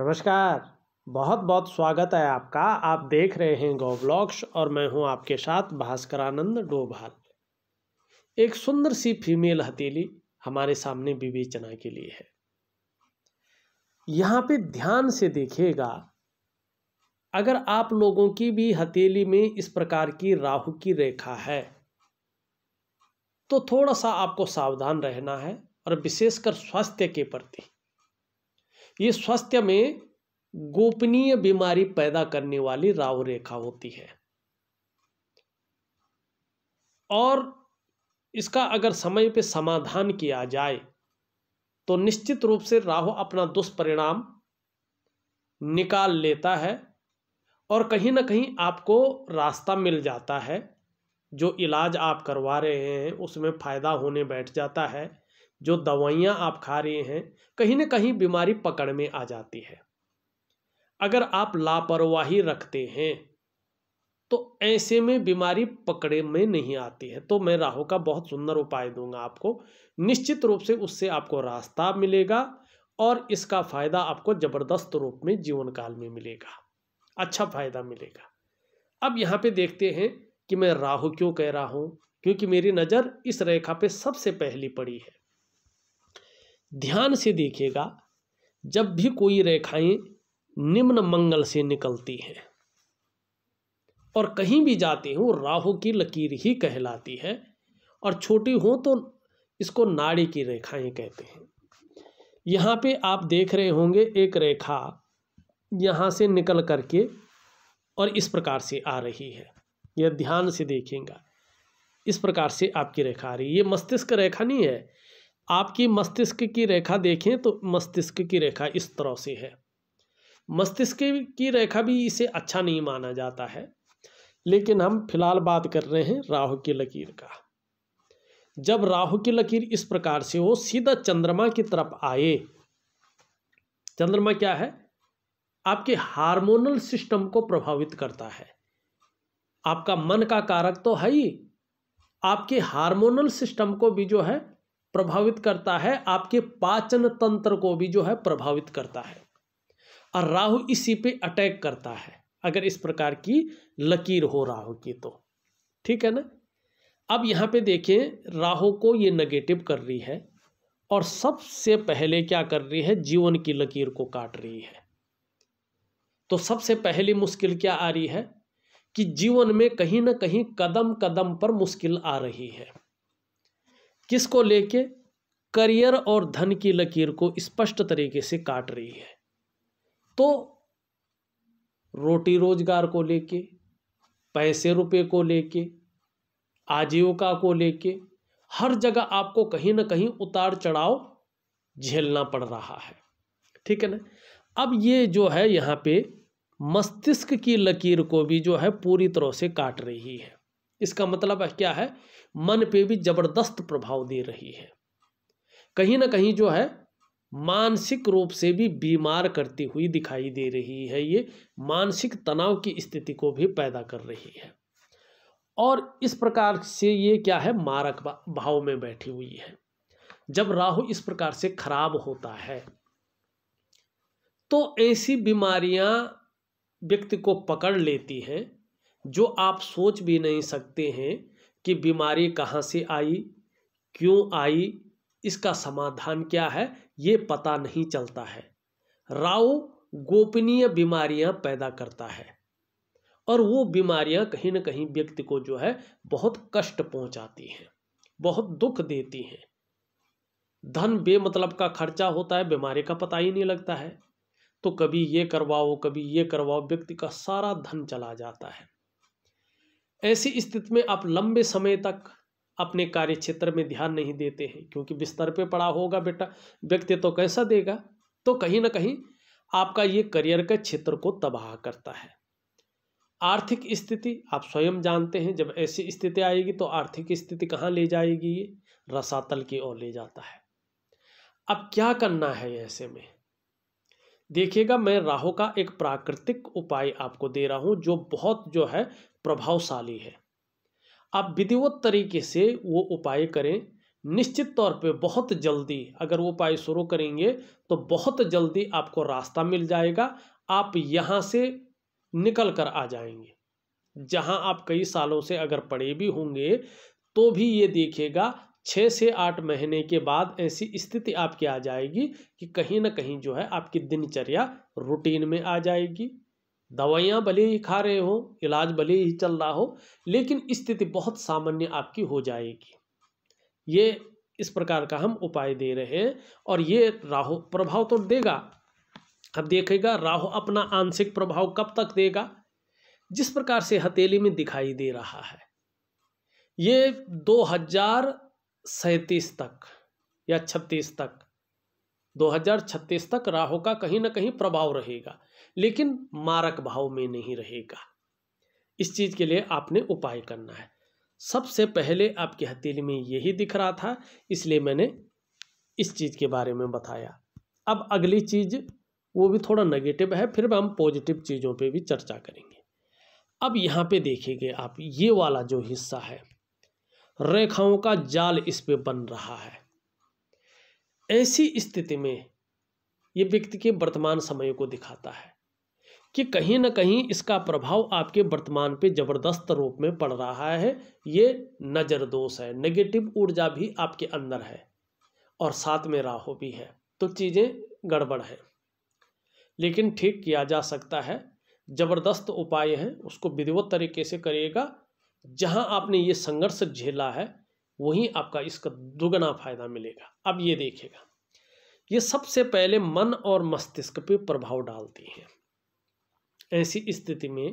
नमस्कार बहुत बहुत स्वागत है आपका आप देख रहे हैं गौ ब्लॉग्स और मैं हूं आपके साथ भास्करानंद डोभाल एक सुंदर सी फीमेल हथेली हमारे सामने विवेचना के लिए है यहाँ पे ध्यान से देखिएगा अगर आप लोगों की भी हथेली में इस प्रकार की राहु की रेखा है तो थोड़ा सा आपको सावधान रहना है और विशेषकर स्वास्थ्य के प्रति ये स्वास्थ्य में गोपनीय बीमारी पैदा करने वाली राव रेखा होती है और इसका अगर समय पे समाधान किया जाए तो निश्चित रूप से राहु अपना दुष्परिणाम निकाल लेता है और कहीं ना कहीं आपको रास्ता मिल जाता है जो इलाज आप करवा रहे हैं उसमें फ़ायदा होने बैठ जाता है जो दवाइयाँ आप खा रहे हैं कहीं ना कहीं बीमारी पकड़ में आ जाती है अगर आप लापरवाही रखते हैं तो ऐसे में बीमारी पकड़े में नहीं आती है तो मैं राहु का बहुत सुंदर उपाय दूंगा आपको निश्चित रूप से उससे आपको रास्ता मिलेगा और इसका फायदा आपको जबरदस्त रूप में जीवन काल में मिलेगा अच्छा फायदा मिलेगा अब यहाँ पे देखते हैं कि मैं राहु क्यों कह रहा हूँ क्योंकि मेरी नज़र इस रेखा पे सबसे पहली पड़ी है ध्यान से देखेगा जब भी कोई रेखाएं निम्न मंगल से निकलती हैं और कहीं भी जाती हों राहु की लकीर ही कहलाती है और छोटी हो तो इसको नाड़ी की रेखाएं कहते हैं यहाँ पे आप देख रहे होंगे एक रेखा यहाँ से निकल करके और इस प्रकार से आ रही है यह ध्यान से देखेंगे इस प्रकार से आपकी रेखा आ रही है ये मस्तिष्क रेखा नहीं है आपकी मस्तिष्क की रेखा देखें तो मस्तिष्क की रेखा इस तरह से है मस्तिष्क की रेखा भी इसे अच्छा नहीं माना जाता है लेकिन हम फिलहाल बात कर रहे हैं राहु की लकीर का जब राहु की लकीर इस प्रकार से हो सीधा चंद्रमा की तरफ आए चंद्रमा क्या है आपके हार्मोनल सिस्टम को प्रभावित करता है आपका मन का कारक तो है ही आपके हार्मोनल सिस्टम को भी जो है प्रभावित करता है आपके पाचन तंत्र को भी जो है प्रभावित करता है और राहु इसी पे अटैक करता है अगर इस प्रकार की लकीर हो राहु की तो ठीक है ना अब यहाँ पे देखें राहु को ये नेगेटिव कर रही है और सबसे पहले क्या कर रही है जीवन की लकीर को काट रही है तो सबसे पहली मुश्किल क्या आ रही है कि जीवन में कहीं ना कहीं कदम कदम पर मुश्किल आ रही है किसको लेके करियर और धन की लकीर को स्पष्ट तरीके से काट रही है तो रोटी रोजगार को लेके पैसे रुपए को लेके आजीविका को लेके हर जगह आपको कहीं ना कहीं उतार चढ़ाव झेलना पड़ रहा है ठीक है ना अब ये जो है यहाँ पे मस्तिष्क की लकीर को भी जो है पूरी तरह से काट रही है इसका मतलब क्या है मन पे भी जबरदस्त प्रभाव दे रही है कहीं ना कहीं जो है मानसिक रूप से भी बीमार करती हुई दिखाई दे रही है ये मानसिक तनाव की स्थिति को भी पैदा कर रही है और इस प्रकार से ये क्या है मारक भाव में बैठी हुई है जब राहु इस प्रकार से खराब होता है तो ऐसी बीमारियां व्यक्ति को पकड़ लेती हैं जो आप सोच भी नहीं सकते हैं कि बीमारी कहाँ से आई क्यों आई इसका समाधान क्या है ये पता नहीं चलता है राव गोपनीय बीमारियां पैदा करता है और वो बीमारियां कहीं ना कहीं व्यक्ति को जो है बहुत कष्ट पहुंचाती हैं बहुत दुख देती हैं धन बेमतलब का खर्चा होता है बीमारी का पता ही नहीं लगता है तो कभी ये करवाओ कभी ये करवाओ व्यक्ति का सारा धन चला जाता है ऐसी स्थिति में आप लंबे समय तक अपने कार्य क्षेत्र में ध्यान नहीं देते हैं क्योंकि बिस्तर पे पड़ा होगा बेटा व्यक्ति तो कैसा देगा तो कहीं ना कहीं आपका ये करियर का क्षेत्र को तबाह करता है आर्थिक स्थिति आप स्वयं जानते हैं जब ऐसी स्थिति आएगी तो आर्थिक स्थिति कहाँ ले जाएगी ये रसातल की ओर ले जाता है अब क्या करना है ऐसे में देखिएगा मैं राहु का एक प्राकृतिक उपाय आपको दे रहा हूँ जो बहुत जो है प्रभावशाली है आप विधिवत तरीके से वो उपाय करें निश्चित तौर पे बहुत जल्दी अगर वो उपाय शुरू करेंगे तो बहुत जल्दी आपको रास्ता मिल जाएगा आप यहाँ से निकल कर आ जाएंगे जहाँ आप कई सालों से अगर पड़े भी होंगे तो भी ये देखिएगा छः से आठ महीने के बाद ऐसी स्थिति आपकी आ जाएगी कि कहीं ना कहीं जो है आपकी दिनचर्या रूटीन में आ जाएगी दवाइयाँ भले ही खा रहे हो इलाज भले ही चल रहा हो लेकिन स्थिति बहुत सामान्य आपकी हो जाएगी ये इस प्रकार का हम उपाय दे रहे हैं और ये राहु प्रभाव तो देगा अब देखेगा राहु अपना आंशिक प्रभाव कब तक देगा जिस प्रकार से हथेली में दिखाई दे रहा है ये दो हजार सैतीस तक या छत्तीस तक दो हजार छत्तीस तक राहु का कहीं ना कहीं प्रभाव रहेगा लेकिन मारक भाव में नहीं रहेगा इस चीज़ के लिए आपने उपाय करना है सबसे पहले आपकी हथेली में यही दिख रहा था इसलिए मैंने इस चीज़ के बारे में बताया अब अगली चीज़ वो भी थोड़ा नेगेटिव है फिर हम पॉजिटिव चीज़ों पे भी चर्चा करेंगे अब यहां पे देखेंगे आप ये वाला जो हिस्सा है रेखाओं का जाल इस पे बन रहा है ऐसी स्थिति में ये व्यक्ति के वर्तमान समय को दिखाता है कि कहीं ना कहीं इसका प्रभाव आपके वर्तमान पे ज़बरदस्त रूप में पड़ रहा है ये नज़र दोष है नेगेटिव ऊर्जा भी आपके अंदर है और साथ में राहु भी है तो चीज़ें गड़बड़ है लेकिन ठीक किया जा सकता है ज़बरदस्त उपाय हैं उसको विधिवत तरीके से करिएगा जहाँ आपने ये संघर्ष झेला है वहीं आपका इसका दुगना फायदा मिलेगा अब ये देखिएगा ये सबसे पहले मन और मस्तिष्क पे प्रभाव डालती हैं ऐसी स्थिति में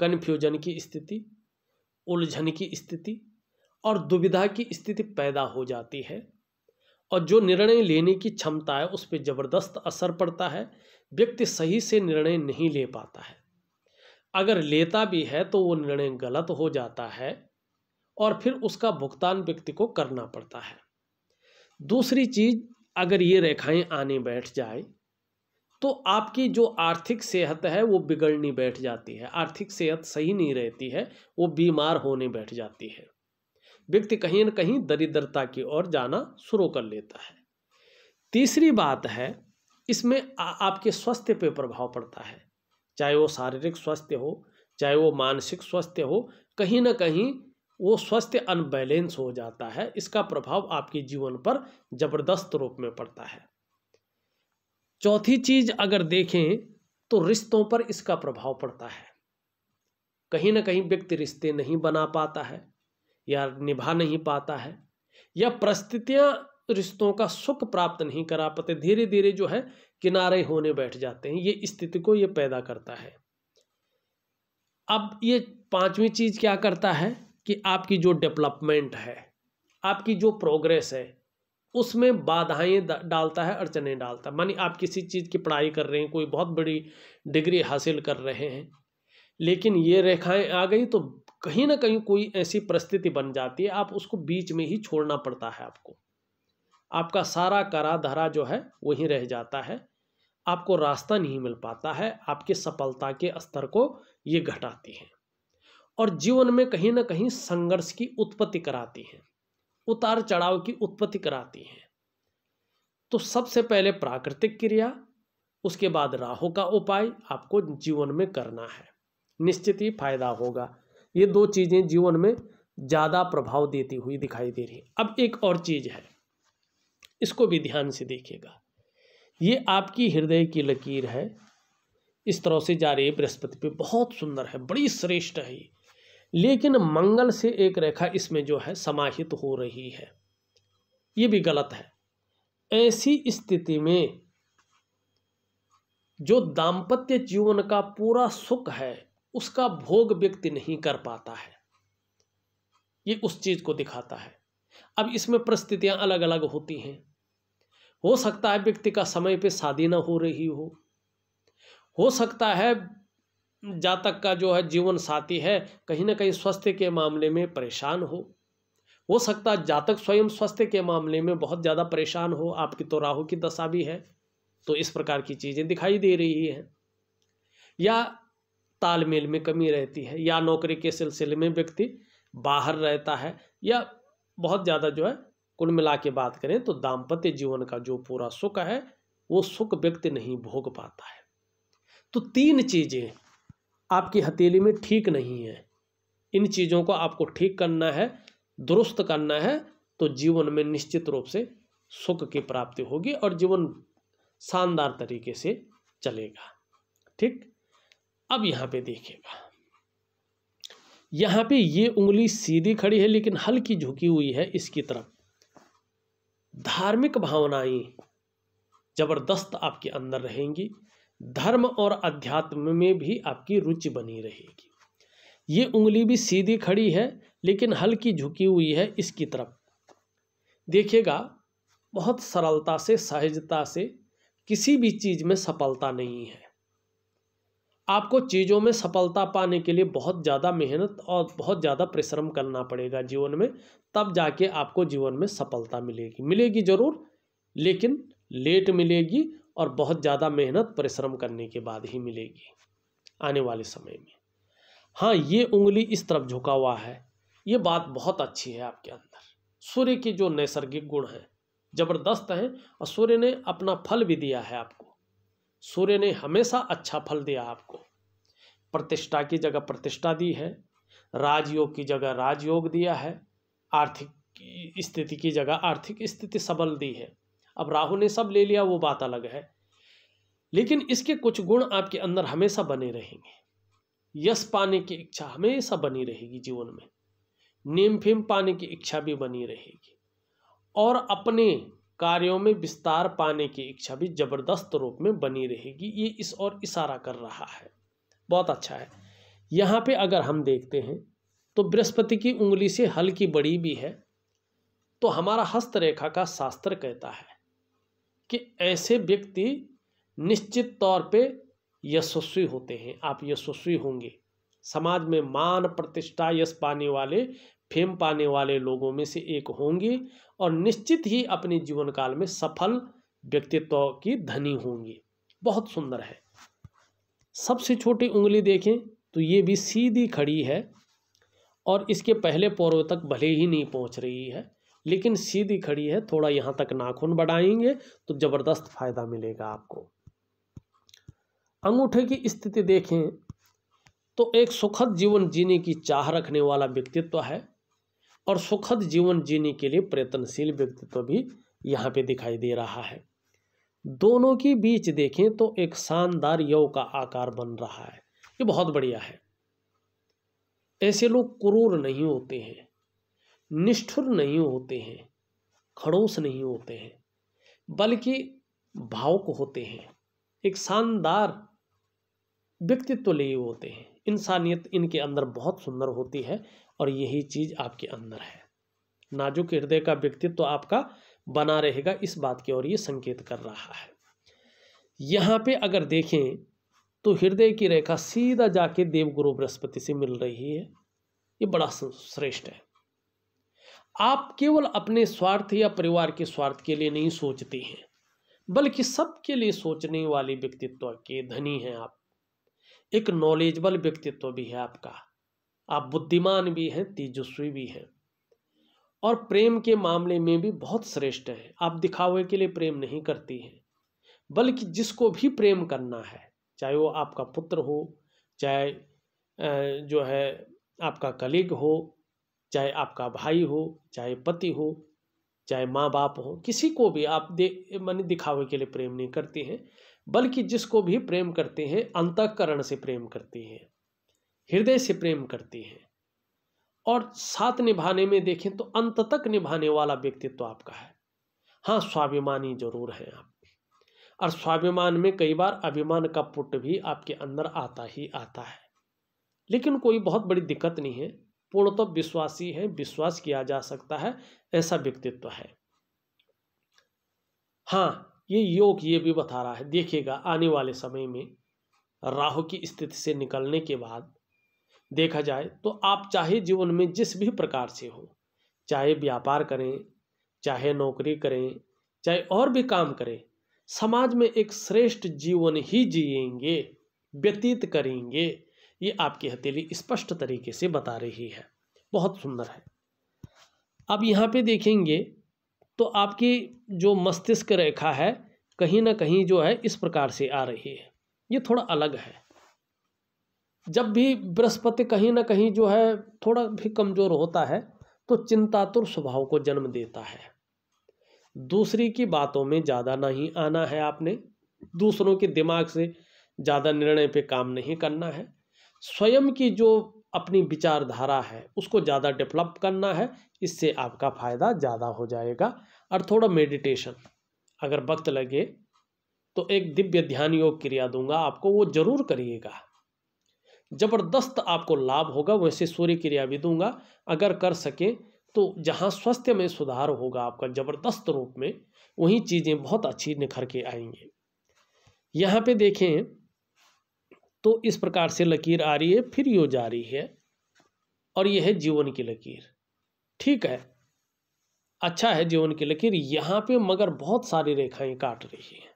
कन्फ्यूजन की स्थिति उलझन की स्थिति और दुविधा की स्थिति पैदा हो जाती है और जो निर्णय लेने की क्षमता है उस पर जबरदस्त असर पड़ता है व्यक्ति सही से निर्णय नहीं ले पाता है अगर लेता भी है तो वो निर्णय गलत हो जाता है और फिर उसका भुगतान व्यक्ति को करना पड़ता है दूसरी चीज अगर ये रेखाएं आने बैठ जाए तो आपकी जो आर्थिक सेहत है वो बिगड़नी बैठ जाती है आर्थिक सेहत सही नहीं रहती है वो बीमार होने बैठ जाती है व्यक्ति कहीं न कहीं दरिद्रता की ओर जाना शुरू कर लेता है तीसरी बात है इसमें आ, आपके स्वास्थ्य पे प्रभाव पड़ता है चाहे वो शारीरिक स्वास्थ्य हो चाहे वो मानसिक स्वास्थ्य हो कहीं ना कहीं वो स्वास्थ्य अनबैलेंस हो जाता है इसका प्रभाव आपके जीवन पर जबरदस्त रूप में पड़ता है चौथी चीज अगर देखें तो रिश्तों पर इसका प्रभाव पड़ता है कहीं ना कहीं व्यक्ति रिश्ते नहीं बना पाता है या निभा नहीं पाता है या परिस्थितियाँ रिश्तों का सुख प्राप्त नहीं करा पाते धीरे धीरे जो है किनारे होने बैठ जाते हैं ये स्थिति को ये पैदा करता है अब ये पांचवी चीज़ क्या करता है कि आपकी जो डेवलपमेंट है आपकी जो प्रोग्रेस है उसमें बाधाएं डालता है अड़चने डालता है मानी आप किसी चीज़ की पढ़ाई कर रहे हैं कोई बहुत बड़ी डिग्री हासिल कर रहे हैं लेकिन ये रेखाएं आ गई तो कहीं ना कहीं कोई ऐसी परिस्थिति बन जाती है आप उसको बीच में ही छोड़ना पड़ता है आपको आपका सारा करा धरा जो है वहीं रह जाता है आपको रास्ता नहीं मिल पाता है आपके सफलता के स्तर को ये घटाती है और जीवन में कहीं ना कहीं संघर्ष की उत्पत्ति कराती है उतार चढ़ाव की उत्पत्ति कराती हैं तो सबसे पहले प्राकृतिक क्रिया उसके बाद राहु का उपाय आपको जीवन में करना है निश्चित ही फायदा होगा ये दो चीज़ें जीवन में ज़्यादा प्रभाव देती हुई दिखाई दे रही है अब एक और चीज़ है इसको भी ध्यान से देखिएगा ये आपकी हृदय की लकीर है इस तरह से जा रही है बृहस्पति पे बहुत सुंदर है बड़ी श्रेष्ठ है ये लेकिन मंगल से एक रेखा इसमें जो है समाहित हो रही है ये भी गलत है ऐसी स्थिति में जो दाम्पत्य जीवन का पूरा सुख है उसका भोग व्यक्ति नहीं कर पाता है ये उस चीज को दिखाता है अब इसमें परिस्थितियां अलग अलग होती हैं हो सकता है व्यक्ति का समय पे शादी ना हो रही हो हो सकता है जातक का जो है जीवन साथी है कहीं ना कहीं स्वास्थ्य के मामले में परेशान हो हो सकता है जातक स्वयं स्वास्थ्य के मामले में बहुत ज़्यादा परेशान हो आपकी तो राहु की दशा भी है तो इस प्रकार की चीज़ें दिखाई दे रही हैं या तालमेल में कमी रहती है या नौकरी के सिलसिले में व्यक्ति बाहर रहता है या बहुत ज़्यादा जो है कुल मिला के बात करें तो दाम्पत्य जीवन का जो पूरा सुख है वो सुख व्यक्ति नहीं भोग पाता है तो तीन चीज़ें आपकी हथेली में ठीक नहीं है इन चीज़ों को आपको ठीक करना है दुरुस्त करना है तो जीवन में निश्चित रूप से सुख की प्राप्ति होगी और जीवन शानदार तरीके से चलेगा ठीक अब यहाँ पे देखिएगा यहाँ पे ये उंगली सीधी खड़ी है लेकिन हल्की झुकी हुई है इसकी तरफ धार्मिक भावनाएं जबरदस्त आपके अंदर रहेंगी धर्म और अध्यात्म में भी आपकी रुचि बनी रहेगी ये उंगली भी सीधी खड़ी है लेकिन हल्की झुकी हुई है इसकी तरफ देखिएगा बहुत सरलता से सहजता से किसी भी चीज़ में सफलता नहीं है आपको चीज़ों में सफलता पाने के लिए बहुत ज़्यादा मेहनत और बहुत ज़्यादा परिश्रम करना पड़ेगा जीवन में तब जाके आपको जीवन में सफलता मिलेगी मिलेगी ज़रूर लेकिन लेट मिलेगी और बहुत ज़्यादा मेहनत परिश्रम करने के बाद ही मिलेगी आने वाले समय में हाँ ये उंगली इस तरफ झुका हुआ है ये बात बहुत अच्छी है आपके अंदर सूर्य के जो नैसर्गिक गुण हैं जबरदस्त हैं और सूर्य ने अपना फल भी दिया है आपको सूर्य ने हमेशा अच्छा फल दिया आपको प्रतिष्ठा की जगह प्रतिष्ठा दी है राजयोग की जगह राजयोग दिया है आर्थिक स्थिति की जगह आर्थिक स्थिति सबल दी है अब राहु ने सब ले लिया वो बात अलग है लेकिन इसके कुछ गुण आपके अंदर हमेशा बने रहेंगे यश पाने की इच्छा हमेशा बनी रहेगी जीवन में नेम फेम पाने की इच्छा भी बनी रहेगी और अपने कार्यों में विस्तार पाने की इच्छा भी जबरदस्त रूप में बनी रहेगी ये इस और इशारा कर रहा है बहुत अच्छा है यहाँ पे अगर हम देखते हैं तो बृहस्पति की उंगली से हल्की बड़ी भी है तो हमारा हस्तरेखा का शास्त्र कहता है कि ऐसे व्यक्ति निश्चित तौर पे यशस्वी होते हैं आप यशस्वी होंगे समाज में मान प्रतिष्ठा यश पाने वाले फेम पाने वाले लोगों में से एक होंगे और निश्चित ही अपने जीवन काल में सफल व्यक्तित्व की धनी होंगे बहुत सुंदर है सबसे छोटी उंगली देखें तो ये भी सीधी खड़ी है और इसके पहले पौर्व तक भले ही नहीं पहुंच रही है लेकिन सीधी खड़ी है थोड़ा यहाँ तक नाखून बढ़ाएंगे तो ज़बरदस्त फायदा मिलेगा आपको अंगूठे की स्थिति देखें तो एक सुखद जीवन जीने की चाह रखने वाला व्यक्तित्व है और सुखद जीवन जीने के लिए प्रयत्नशील व्यक्तित्व भी यहाँ पे दिखाई दे रहा है दोनों के बीच देखें तो एक शानदार यव का आकार बन रहा है ये बहुत बढ़िया है ऐसे लोग क्रूर नहीं होते हैं निष्ठुर नहीं होते हैं खड़ोस नहीं होते हैं बल्कि भावुक होते हैं एक शानदार व्यक्तित्व लिए होते हैं इंसानियत इनके अंदर बहुत सुंदर होती है और यही चीज़ आपके अंदर है नाजुक हृदय का व्यक्तित्व तो आपका बना रहेगा इस बात की ओर ये संकेत कर रहा है यहाँ पे अगर देखें तो हृदय की रेखा सीधा जाके देवगुरु बृहस्पति से मिल रही है ये बड़ा श्रेष्ठ है आप केवल अपने स्वार्थ या परिवार के स्वार्थ के लिए नहीं सोचते हैं बल्कि सबके लिए सोचने वाले व्यक्तित्व के धनी हैं आप एक नॉलेजबल व्यक्तित्व भी है आपका आप बुद्धिमान भी हैं तेजस्वी भी हैं और प्रेम के मामले में भी बहुत श्रेष्ठ हैं आप दिखावे के लिए प्रेम नहीं करती हैं बल्कि जिसको भी प्रेम करना है चाहे वो आपका पुत्र हो चाहे जो है आपका कलीग हो चाहे आपका भाई हो चाहे पति हो चाहे माँ बाप हो किसी को भी आप दे मन दिखावे के लिए प्रेम नहीं करते हैं बल्कि जिसको भी प्रेम करते हैं अंतकरण से प्रेम करते हैं हृदय से प्रेम करते हैं और साथ निभाने में देखें तो अंत तक निभाने वाला व्यक्तित्व तो आपका है हाँ स्वाभिमानी जरूर हैं आप और स्वाभिमान में कई बार अभिमान का पुट भी आपके अंदर आता ही आता है लेकिन कोई बहुत बड़ी दिक्कत नहीं है पूर्णतः विश्वासी है विश्वास किया जा सकता है ऐसा व्यक्तित्व है हाँ ये योग ये भी बता रहा है देखिएगा आने वाले समय में राहु की स्थिति से निकलने के बाद देखा जाए तो आप चाहे जीवन में जिस भी प्रकार से हो चाहे व्यापार करें चाहे नौकरी करें चाहे और भी काम करें समाज में एक श्रेष्ठ जीवन ही जिएंगे व्यतीत करेंगे ये आपकी हथेली स्पष्ट तरीके से बता रही है बहुत सुंदर है अब यहाँ पे देखेंगे तो आपकी जो मस्तिष्क रेखा है कहीं ना कहीं जो है इस प्रकार से आ रही है ये थोड़ा अलग है जब भी बृहस्पति कहीं ना कहीं जो है थोड़ा भी कमज़ोर होता है तो चिंतातुर स्वभाव को जन्म देता है दूसरी की बातों में ज़्यादा नहीं आना है आपने दूसरों के दिमाग से ज़्यादा निर्णय पे काम नहीं करना है स्वयं की जो अपनी विचारधारा है उसको ज़्यादा डेवलप करना है इससे आपका फ़ायदा ज़्यादा हो जाएगा और थोड़ा मेडिटेशन अगर वक्त लगे तो एक दिव्य ध्यान योग क्रिया दूंगा आपको वो जरूर करिएगा ज़बरदस्त आपको लाभ होगा वैसे सूर्य क्रिया भी दूंगा अगर कर सके तो जहाँ स्वास्थ्य में सुधार होगा आपका ज़बरदस्त रूप में वही चीज़ें बहुत अच्छी निखर के आएंगे यहाँ पे देखें तो इस प्रकार से लकीर आ रही है फिर यो जा रही है और यह है जीवन की लकीर ठीक है अच्छा है जीवन की लकीर यहाँ पे मगर बहुत सारी रेखाएं काट रही हैं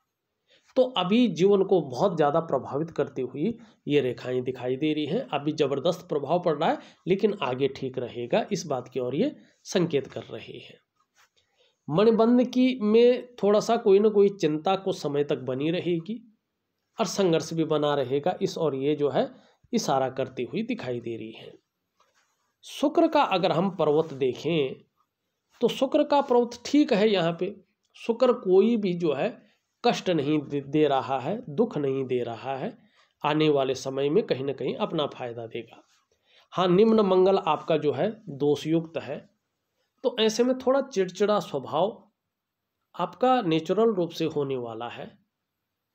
तो अभी जीवन को बहुत ज़्यादा प्रभावित करती हुई ये रेखाएं दिखाई दे रही हैं अभी ज़बरदस्त प्रभाव पड़ रहा है लेकिन आगे ठीक रहेगा इस बात की ओर ये संकेत कर रही है मणिबंध की में थोड़ा सा कोई ना कोई चिंता कुछ समय तक बनी रहेगी और संघर्ष भी बना रहेगा इस और ये जो है इशारा करती हुई दिखाई दे रही है शुक्र का अगर हम पर्वत देखें तो शुक्र का पर्वत ठीक है यहाँ पे शुक्र कोई भी जो है कष्ट नहीं दे रहा है दुख नहीं दे रहा है आने वाले समय में कहीं ना कहीं अपना फायदा देगा हाँ निम्न मंगल आपका जो है दोषयुक्त है तो ऐसे में थोड़ा चिड़चिड़ा स्वभाव आपका नेचुरल रूप से होने वाला है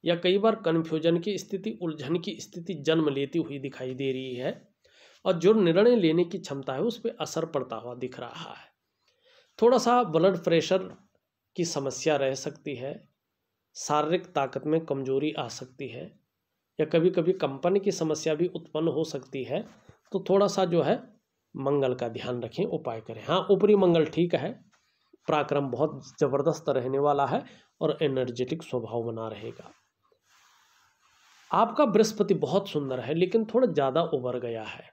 या कई बार कन्फ्यूजन की स्थिति उलझन की स्थिति जन्म लेती हुई दिखाई दे रही है और जो निर्णय लेने की क्षमता है उस पर असर पड़ता हुआ दिख रहा है थोड़ा सा ब्लड प्रेशर की समस्या रह सकती है शारीरिक ताकत में कमजोरी आ सकती है या कभी कभी कंपन की समस्या भी उत्पन्न हो सकती है तो थोड़ा सा जो है मंगल का ध्यान रखें उपाय करें हाँ ऊपरी मंगल ठीक है पराक्रम बहुत ज़बरदस्त रहने वाला है और एनर्जेटिक स्वभाव बना रहेगा आपका बृहस्पति बहुत सुंदर है लेकिन थोड़ा ज़्यादा उबर गया है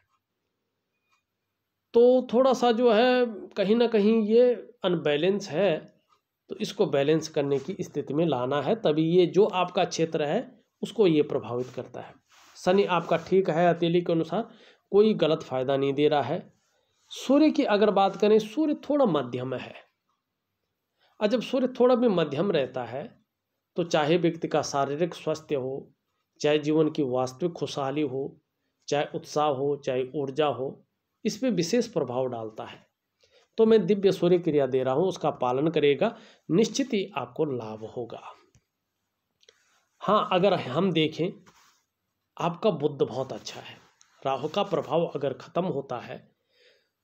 तो थोड़ा सा जो है कहीं ना कहीं ये अनबैलेंस है तो इसको बैलेंस करने की स्थिति में लाना है तभी ये जो आपका क्षेत्र है उसको ये प्रभावित करता है शनि आपका ठीक है अतीली के अनुसार कोई गलत फायदा नहीं दे रहा है सूर्य की अगर बात करें सूर्य थोड़ा मध्यम है और जब सूर्य थोड़ा भी मध्यम रहता है तो चाहे व्यक्ति का शारीरिक स्वास्थ्य हो चाहे जीवन की वास्तविक खुशहाली हो चाहे उत्साह हो चाहे ऊर्जा हो इस पर विशेष प्रभाव डालता है तो मैं दिव्य सूर्य क्रिया दे रहा हूँ उसका पालन करेगा निश्चित ही आपको लाभ होगा हाँ अगर हम देखें आपका बुद्ध बहुत अच्छा है राहु का प्रभाव अगर खत्म होता है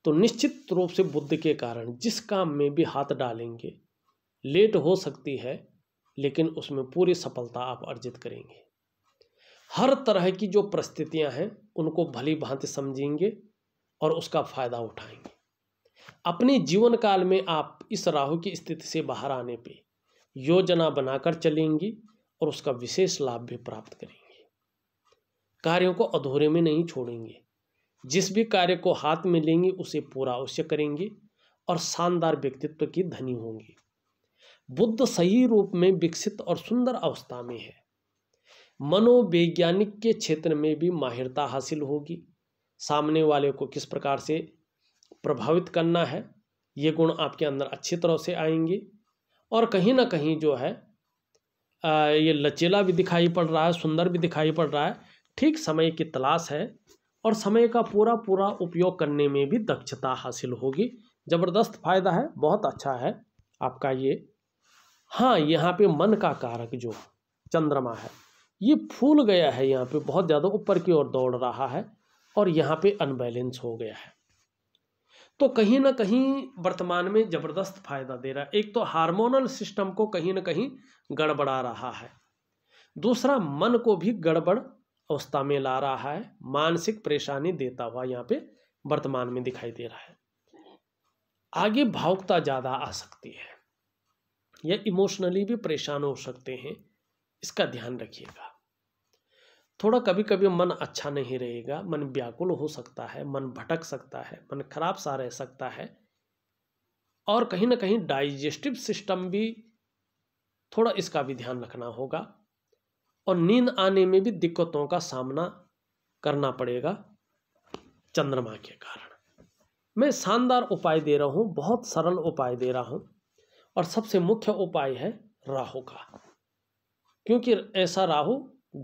तो निश्चित रूप से बुद्ध के कारण जिस काम में भी हाथ डालेंगे लेट हो सकती है लेकिन उसमें पूरी सफलता आप अर्जित करेंगे हर तरह की जो परिस्थितियां हैं उनको भली भांति समझेंगे और उसका फायदा उठाएंगे अपने जीवन काल में आप इस राहु की स्थिति से बाहर आने पे योजना बनाकर चलेंगी और उसका विशेष लाभ भी प्राप्त करेंगे कार्यों को अधूरे में नहीं छोड़ेंगे जिस भी कार्य को हाथ में लेंगे उसे पूरा अवश्य करेंगे और शानदार व्यक्तित्व की धनी होंगी बुद्ध सही रूप में विकसित और सुंदर अवस्था में है मनोवैज्ञानिक के क्षेत्र में भी माहिरता हासिल होगी सामने वाले को किस प्रकार से प्रभावित करना है ये गुण आपके अंदर अच्छी तरह से आएंगे और कहीं ना कहीं जो है आ, ये लचीला भी दिखाई पड़ रहा है सुंदर भी दिखाई पड़ रहा है ठीक समय की तलाश है और समय का पूरा पूरा उपयोग करने में भी दक्षता हासिल होगी ज़बरदस्त फायदा है बहुत अच्छा है आपका ये हाँ यहाँ पे मन का कारक जो चंद्रमा है ये फूल गया है यहाँ पे बहुत ज़्यादा ऊपर की ओर दौड़ रहा है और यहाँ पे अनबैलेंस हो गया है तो कहीं ना कहीं वर्तमान में ज़बरदस्त फायदा दे रहा है एक तो हार्मोनल सिस्टम को कहीं ना कहीं गड़बड़ा रहा है दूसरा मन को भी गड़बड़ अवस्था में ला रहा है मानसिक परेशानी देता हुआ यहाँ पे वर्तमान में दिखाई दे रहा है आगे भावुकता ज़्यादा आ सकती है या इमोशनली भी परेशान हो सकते हैं इसका ध्यान रखिएगा थोड़ा कभी कभी मन अच्छा नहीं रहेगा मन व्याकुल हो सकता है मन भटक सकता है मन खराब सा रह सकता है और कहीं ना कहीं डाइजेस्टिव सिस्टम भी थोड़ा इसका भी ध्यान रखना होगा और नींद आने में भी दिक्कतों का सामना करना पड़ेगा चंद्रमा के कारण मैं शानदार उपाय दे रहा हूँ बहुत सरल उपाय दे रहा हूँ और सबसे मुख्य उपाय है राहु का क्योंकि ऐसा राहु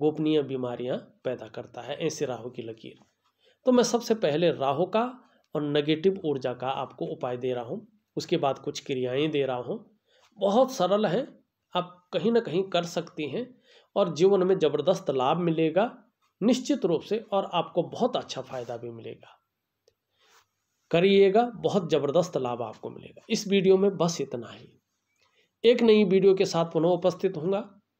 गोपनीय बीमारियां पैदा करता है ऐसे राहु की लकीर तो मैं सबसे पहले राहु का और नेगेटिव ऊर्जा का आपको उपाय दे रहा हूँ उसके बाद कुछ क्रियाएं दे रहा हूँ बहुत सरल है आप कहीं ना कहीं कर सकती हैं और जीवन में ज़बरदस्त लाभ मिलेगा निश्चित रूप से और आपको बहुत अच्छा फायदा भी मिलेगा करिएगा बहुत ज़बरदस्त लाभ आपको मिलेगा इस वीडियो में बस इतना ही एक नई वीडियो के साथ पुनः उपस्थित होऊंगा